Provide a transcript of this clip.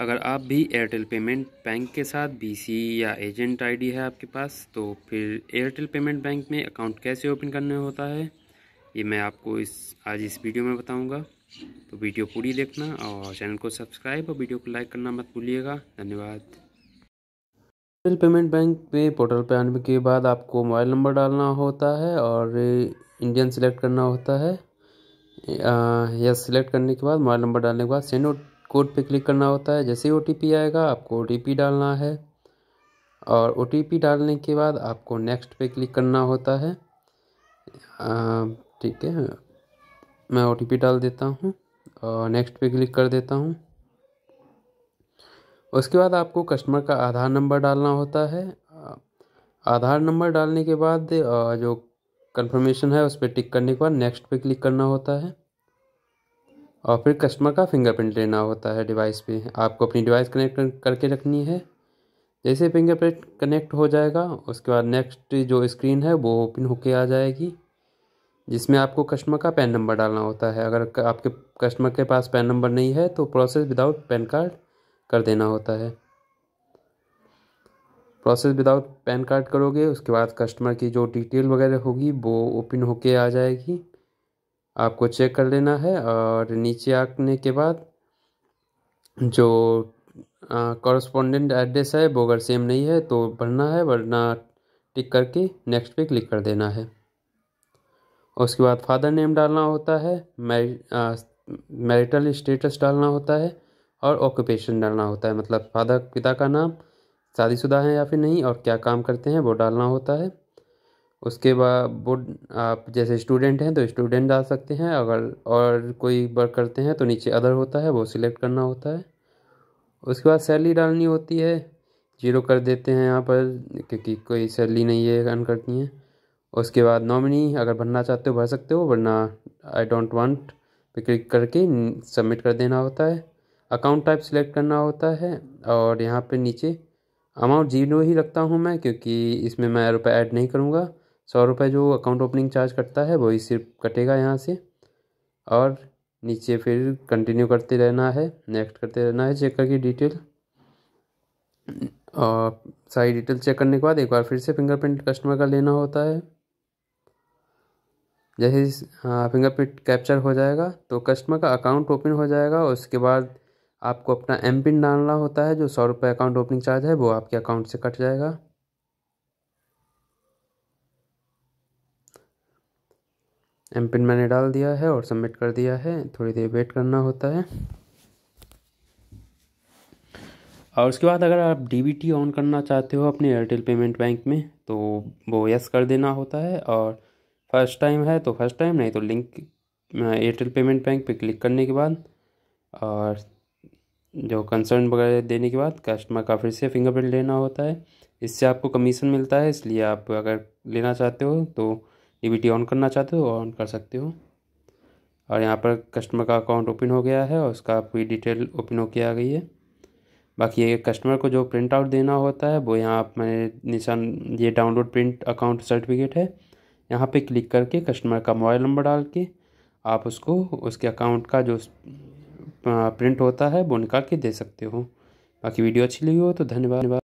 अगर आप भी एयरटेल पेमेंट बैंक के साथ बीसी या एजेंट आईडी है आपके पास तो फिर एयरटेल पेमेंट बैंक में अकाउंट कैसे ओपन करने होता है ये मैं आपको इस आज इस वीडियो में बताऊंगा तो वीडियो पूरी देखना और चैनल को सब्सक्राइब और वीडियो को लाइक करना मत भूलिएगा धन्यवाद एयरटेल पेमेंट बैंक पे पोर्टल पर आने के बाद आपको मोबाइल नंबर डालना होता है और इंडियन सेलेक्ट करना होता है यह सिलेक्ट करने के बाद मोबाइल नंबर डालने के बाद सेंड कोड पे क्लिक करना होता है जैसे ही ओ आएगा आपको ओ डालना है और ओ डालने के बाद आपको नेक्स्ट पे क्लिक करना होता है ठीक है मैं ओ डाल देता हूँ और नेक्स्ट पे क्लिक कर देता हूँ उसके बाद आपको कस्टमर का आधार नंबर डालना होता है आधार नंबर डालने के बाद जो कंफर्मेशन है उस पर टिक करने के बाद नेक्स्ट पे क्लिक करना होता है और फिर कस्टमर का फिंगरप्रिंट लेना होता है डिवाइस पे आपको अपनी डिवाइस कनेक्ट करके रखनी है जैसे फिंगरप्रिंट कनेक्ट हो जाएगा उसके बाद नेक्स्ट जो स्क्रीन है वो ओपन होके आ जाएगी जिसमें आपको कस्टमर का पैन नंबर डालना होता है अगर आपके कस्टमर के पास पैन नंबर नहीं है तो प्रोसेस विदाउट पैन कार्ड कर देना होता है प्रोसेस विदाउट पैन कार्ड करोगे उसके बाद कस्टमर की जो डिटेल वगैरह होगी वो ओपन होके आ जाएगी आपको चेक कर लेना है और नीचे आने के बाद जो कॉरस्पॉन्डेंट एड्रेस है वो अगर सेम नहीं है तो भरना है वरना टिक करके नेक्स्ट पे क्लिक कर देना है उसके बाद फादर नेम डालना होता है मैरिटल स्टेटस डालना होता है और ऑक्यूपेशन डालना होता है मतलब फादर पिता का नाम शादीशुदा है या फिर नहीं और क्या काम करते हैं वो डालना होता है उसके बाद बोर्ड आप जैसे स्टूडेंट हैं तो स्टूडेंट डाल सकते हैं अगर और कोई वर्क करते हैं तो नीचे अदर होता है वो सिलेक्ट करना होता है उसके बाद सैलरी डालनी होती है जीरो कर देते हैं यहाँ पर क्योंकि कोई सैलरी नहीं है अन करनी है उसके बाद नॉमिनी अगर भरना चाहते हो भर सकते हो वरना आई डोंट वांट पे क्लिक करके सबमिट कर देना होता है अकाउंट टाइप सिलेक्ट करना होता है और यहाँ पे नीचे अमाउंट जीरो ही रखता हूँ मैं क्योंकि इसमें मैं रुपये ऐड नहीं करूँगा सौ रुपये जो अकाउंट ओपनिंग चार्ज कटता है वही सिर्फ कटेगा यहाँ से और नीचे फिर कंटिन्यू करते रहना है नेक्स्ट करते रहना है चेक करके डिटेल और सारी डिटेल चेक करने के बाद एक बार फिर से फिंगरप्रिंट कस्टमर का लेना होता है जैसे हाँ फिंगरप्रिंट कैप्चर हो जाएगा तो कस्टमर का अकाउंट ओपन हो जाएगा और उसके बाद आपको अपना एम पिन डालना होता है जो सौ रुपये अकाउंट ओपनिंग चार्ज है वो आपके अकाउंट से कट जाएगा एम पिन मैंने डाल दिया है और सबमिट कर दिया है थोड़ी देर वेट करना होता है और उसके बाद अगर आप डी ऑन करना चाहते हो अपने एयरटेल पेमेंट बैंक में तो वो यस कर देना होता है और फर्स्ट टाइम है तो फर्स्ट टाइम नहीं तो लिंक एयरटेल पेमेंट बैंक पे क्लिक करने के बाद और जो कंसर्न वगैरह देने के बाद कस्टमर का फिर से फिंगरप्रिंट लेना होता है इससे आपको कमीशन मिलता है इसलिए आप अगर लेना चाहते हो तो डीबीटी ऑन करना चाहते हो ऑन कर सकते हो और यहाँ पर कस्टमर का अकाउंट ओपन हो गया है और उसका पूरी डिटेल ओपन के आ गई है बाकी ये कस्टमर को जो प्रिंट आउट देना होता है वो यहाँ आप मैंने निशान ये डाउनलोड प्रिंट अकाउंट सर्टिफिकेट है यहाँ पे क्लिक करके कस्टमर का मोबाइल नंबर डाल के आप उसको उसके अकाउंट का जो प्रिंट होता है वो निकाल के दे सकते हो बाकी वीडियो अच्छी लगी हो तो धन्यवाद